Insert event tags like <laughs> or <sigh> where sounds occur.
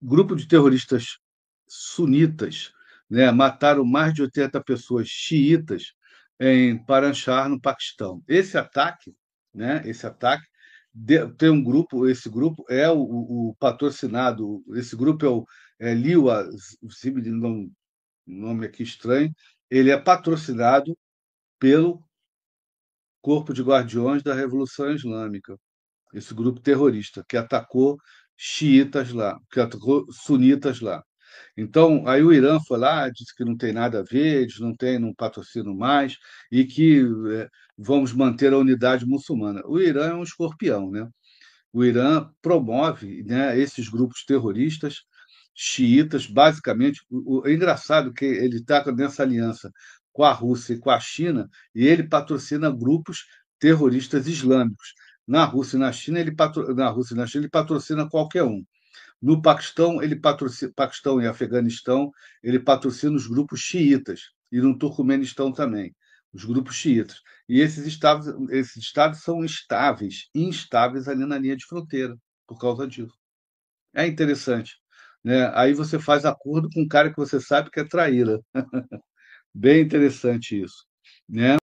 grupo de terroristas sunitas né, mataram mais de 80 pessoas xiitas em Paranchar, no Paquistão. Esse ataque, né, esse ataque de, tem um grupo, esse grupo é o, o, o patrocinado, esse grupo é o é, Liwa, nome, nome aqui estranho, ele é patrocinado pelo Corpo de Guardiões da Revolução Islâmica, esse grupo terrorista que atacou xiitas lá, sunitas lá. Então, aí o Irã foi lá, disse que não tem nada a ver, eles não tem, não patrocínio mais e que é, vamos manter a unidade muçulmana. O Irã é um escorpião, né? O Irã promove né, esses grupos terroristas xiitas, basicamente. O, o é engraçado que ele está nessa aliança com a Rússia e com a China e ele patrocina grupos terroristas islâmicos. Na Rússia e na China, ele patro... na Rússia na China, ele patrocina qualquer um. No Paquistão, ele patrocina Paquistão e Afeganistão, ele patrocina os grupos xiitas e no Turcomenistão também, os grupos xiitas. E esses estados, esses estados são estáveis, instáveis ali na linha de fronteira por causa disso. É interessante, né? Aí você faz acordo com um cara que você sabe que é traíra. <laughs> Bem interessante isso, né?